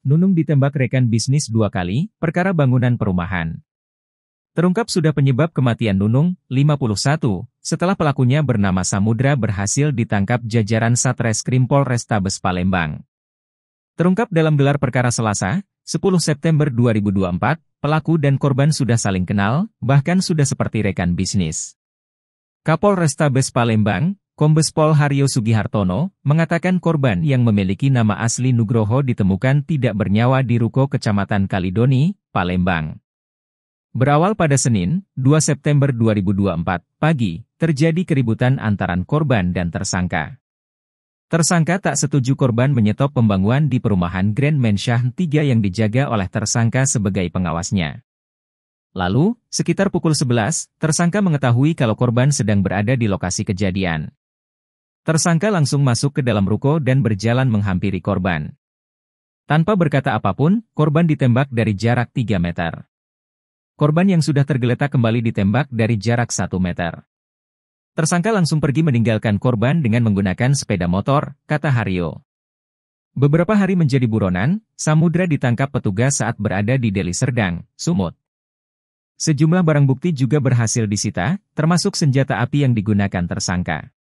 Nunung ditembak rekan bisnis dua kali, perkara bangunan perumahan. Terungkap sudah penyebab kematian Nunung, 51, setelah pelakunya bernama Samudra berhasil ditangkap jajaran Satreskrim Polrestabes Palembang. Terungkap dalam gelar perkara Selasa, 10 September 2024, pelaku dan korban sudah saling kenal, bahkan sudah seperti rekan bisnis. Kapolrestabes Palembang, Kombes Pol Haryo Sugihartono, mengatakan korban yang memiliki nama asli Nugroho ditemukan tidak bernyawa di Ruko Kecamatan Kalidoni, Palembang. Berawal pada Senin, 2 September 2024, pagi, terjadi keributan antaran korban dan tersangka. Tersangka tak setuju korban menyetop pembangunan di perumahan Grand Mansion 3 yang dijaga oleh tersangka sebagai pengawasnya. Lalu, sekitar pukul 11, tersangka mengetahui kalau korban sedang berada di lokasi kejadian. Tersangka langsung masuk ke dalam ruko dan berjalan menghampiri korban. Tanpa berkata apapun, korban ditembak dari jarak 3 meter. Korban yang sudah tergeletak kembali ditembak dari jarak 1 meter. Tersangka langsung pergi meninggalkan korban dengan menggunakan sepeda motor, kata Hario. Beberapa hari menjadi buronan, Samudra ditangkap petugas saat berada di Deli Serdang, Sumut. Sejumlah barang bukti juga berhasil disita, termasuk senjata api yang digunakan tersangka.